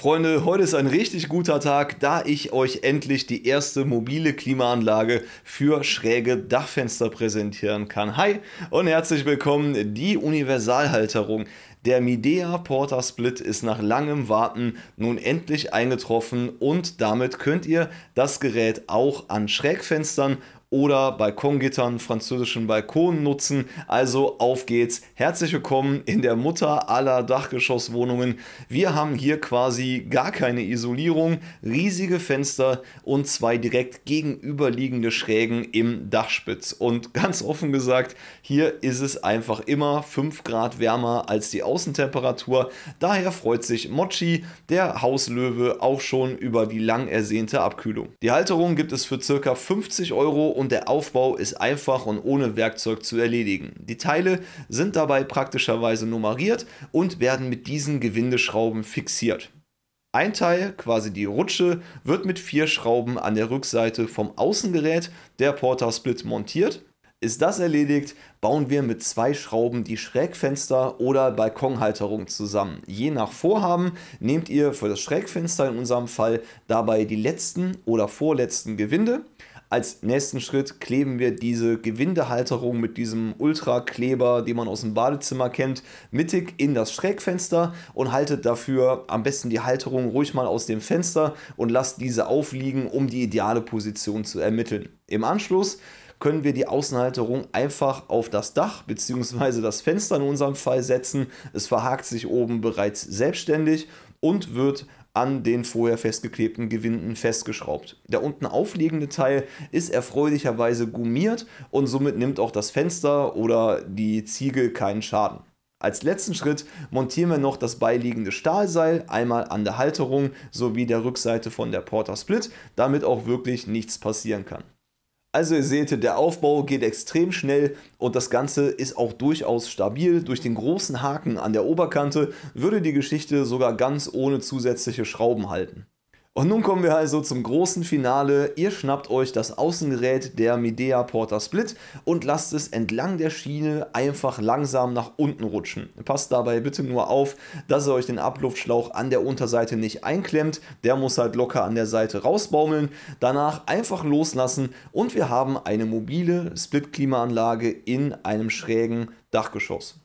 Freunde, heute ist ein richtig guter Tag, da ich euch endlich die erste mobile Klimaanlage für schräge Dachfenster präsentieren kann. Hi und herzlich willkommen. Die Universalhalterung der Midea Porter Split ist nach langem Warten nun endlich eingetroffen und damit könnt ihr das Gerät auch an Schrägfenstern oder Balkongittern, französischen Balkonen nutzen. Also auf geht's. Herzlich willkommen in der Mutter aller Dachgeschosswohnungen. Wir haben hier quasi gar keine Isolierung, riesige Fenster und zwei direkt gegenüberliegende Schrägen im Dachspitz. Und ganz offen gesagt, hier ist es einfach immer 5 Grad wärmer als die Außentemperatur. Daher freut sich Mochi, der Hauslöwe, auch schon über die lang ersehnte Abkühlung. Die Halterung gibt es für ca. 50 Euro und der Aufbau ist einfach und ohne Werkzeug zu erledigen. Die Teile sind dabei praktischerweise nummeriert und werden mit diesen Gewindeschrauben fixiert. Ein Teil, quasi die Rutsche, wird mit vier Schrauben an der Rückseite vom Außengerät der Porter Split montiert. Ist das erledigt, bauen wir mit zwei Schrauben die Schrägfenster oder Balkonhalterung zusammen. Je nach Vorhaben nehmt ihr für das Schrägfenster in unserem Fall dabei die letzten oder vorletzten Gewinde. Als nächsten Schritt kleben wir diese Gewindehalterung mit diesem Ultra-Kleber, den man aus dem Badezimmer kennt, mittig in das Schrägfenster und haltet dafür am besten die Halterung ruhig mal aus dem Fenster und lasst diese aufliegen, um die ideale Position zu ermitteln. Im Anschluss können wir die Außenhalterung einfach auf das Dach bzw. das Fenster in unserem Fall setzen. Es verhakt sich oben bereits selbstständig und wird an den vorher festgeklebten Gewinden festgeschraubt. Der unten aufliegende Teil ist erfreulicherweise gummiert und somit nimmt auch das Fenster oder die Ziegel keinen Schaden. Als letzten Schritt montieren wir noch das beiliegende Stahlseil einmal an der Halterung sowie der Rückseite von der Porter Split, damit auch wirklich nichts passieren kann. Also ihr seht, der Aufbau geht extrem schnell und das Ganze ist auch durchaus stabil. Durch den großen Haken an der Oberkante würde die Geschichte sogar ganz ohne zusätzliche Schrauben halten. Und nun kommen wir also zum großen Finale. Ihr schnappt euch das Außengerät der Medea Porter Split und lasst es entlang der Schiene einfach langsam nach unten rutschen. Passt dabei bitte nur auf, dass ihr euch den Abluftschlauch an der Unterseite nicht einklemmt. Der muss halt locker an der Seite rausbaumeln. Danach einfach loslassen und wir haben eine mobile Split-Klimaanlage in einem schrägen Dachgeschoss.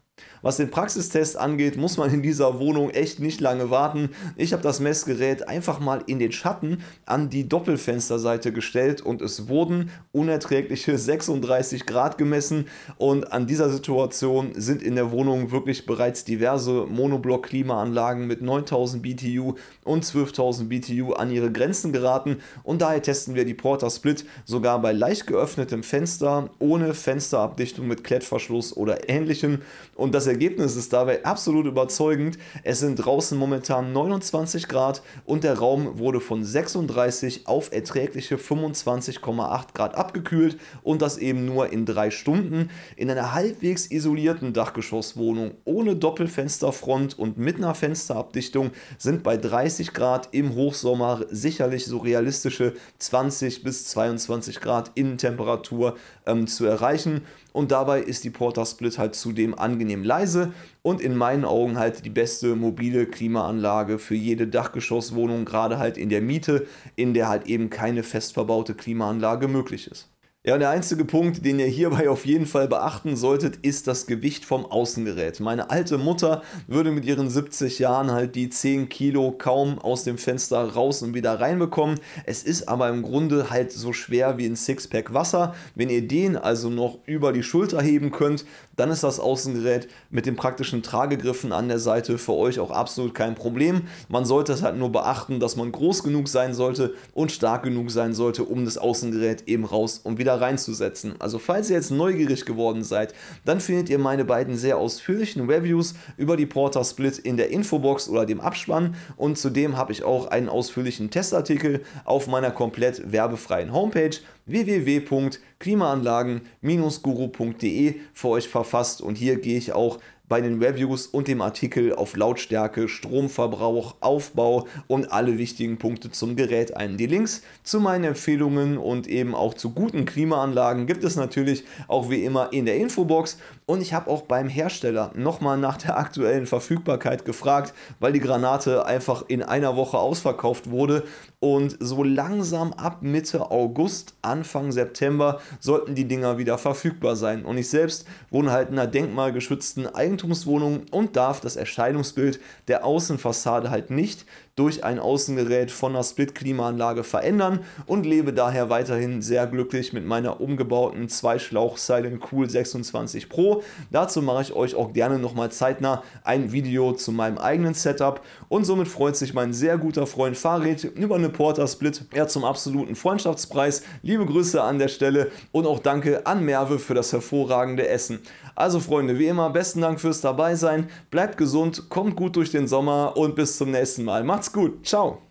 Was den Praxistest angeht, muss man in dieser Wohnung echt nicht lange warten. Ich habe das Messgerät einfach mal in den Schatten an die Doppelfensterseite gestellt und es wurden unerträgliche 36 Grad gemessen und an dieser Situation sind in der Wohnung wirklich bereits diverse Monoblock-Klimaanlagen mit 9000 BTU und 12.000 BTU an ihre Grenzen geraten und daher testen wir die Porter Split sogar bei leicht geöffnetem Fenster, ohne Fensterabdichtung mit Klettverschluss oder ähnlichem und das Ergebnis ist dabei absolut überzeugend. Es sind draußen momentan 29 Grad und der Raum wurde von 36 auf erträgliche 25,8 Grad abgekühlt und das eben nur in drei Stunden. In einer halbwegs isolierten Dachgeschosswohnung ohne Doppelfensterfront und mit einer Fensterabdichtung sind bei 30 Grad im Hochsommer sicherlich so realistische 20 bis 22 Grad Innentemperatur ähm, zu erreichen und dabei ist die Porter Split halt zudem angenehm leise Preise und in meinen Augen halt die beste mobile Klimaanlage für jede Dachgeschosswohnung, gerade halt in der Miete, in der halt eben keine fest verbaute Klimaanlage möglich ist. Ja, und der einzige Punkt, den ihr hierbei auf jeden Fall beachten solltet, ist das Gewicht vom Außengerät. Meine alte Mutter würde mit ihren 70 Jahren halt die 10 Kilo kaum aus dem Fenster raus und wieder reinbekommen. Es ist aber im Grunde halt so schwer wie ein Sixpack Wasser. Wenn ihr den also noch über die Schulter heben könnt, dann ist das Außengerät mit den praktischen Tragegriffen an der Seite für euch auch absolut kein Problem. Man sollte es halt nur beachten, dass man groß genug sein sollte und stark genug sein sollte, um das Außengerät eben raus und wieder reinzusetzen. Also falls ihr jetzt neugierig geworden seid, dann findet ihr meine beiden sehr ausführlichen Reviews über die Porta Split in der Infobox oder dem Abspann und zudem habe ich auch einen ausführlichen Testartikel auf meiner komplett werbefreien Homepage www.klimaanlagen-guru.de für euch verfasst und hier gehe ich auch bei den Reviews und dem Artikel auf Lautstärke, Stromverbrauch, Aufbau und alle wichtigen Punkte zum Gerät ein. Die Links zu meinen Empfehlungen und eben auch zu guten Klimaanlagen gibt es natürlich auch wie immer in der Infobox und ich habe auch beim Hersteller nochmal nach der aktuellen Verfügbarkeit gefragt, weil die Granate einfach in einer Woche ausverkauft wurde und so langsam ab Mitte August, Anfang September sollten die Dinger wieder verfügbar sein. Und ich selbst wohne halt in einer denkmalgeschützten Eigentumswohnung und darf das Erscheinungsbild der Außenfassade halt nicht durch ein Außengerät von einer Split-Klimaanlage verändern und lebe daher weiterhin sehr glücklich mit meiner umgebauten zweischlauch schlauch Silent Cool 26 Pro. Dazu mache ich euch auch gerne nochmal zeitnah ein Video zu meinem eigenen Setup und somit freut sich mein sehr guter Freund Fahrrad über eine Porter Split ja zum absoluten Freundschaftspreis. Liebe Grüße an der Stelle und auch danke an Merve für das hervorragende Essen. Also Freunde, wie immer, besten Dank fürs dabei sein. Bleibt gesund, kommt gut durch den Sommer und bis zum nächsten Mal. Macht's gut, ciao.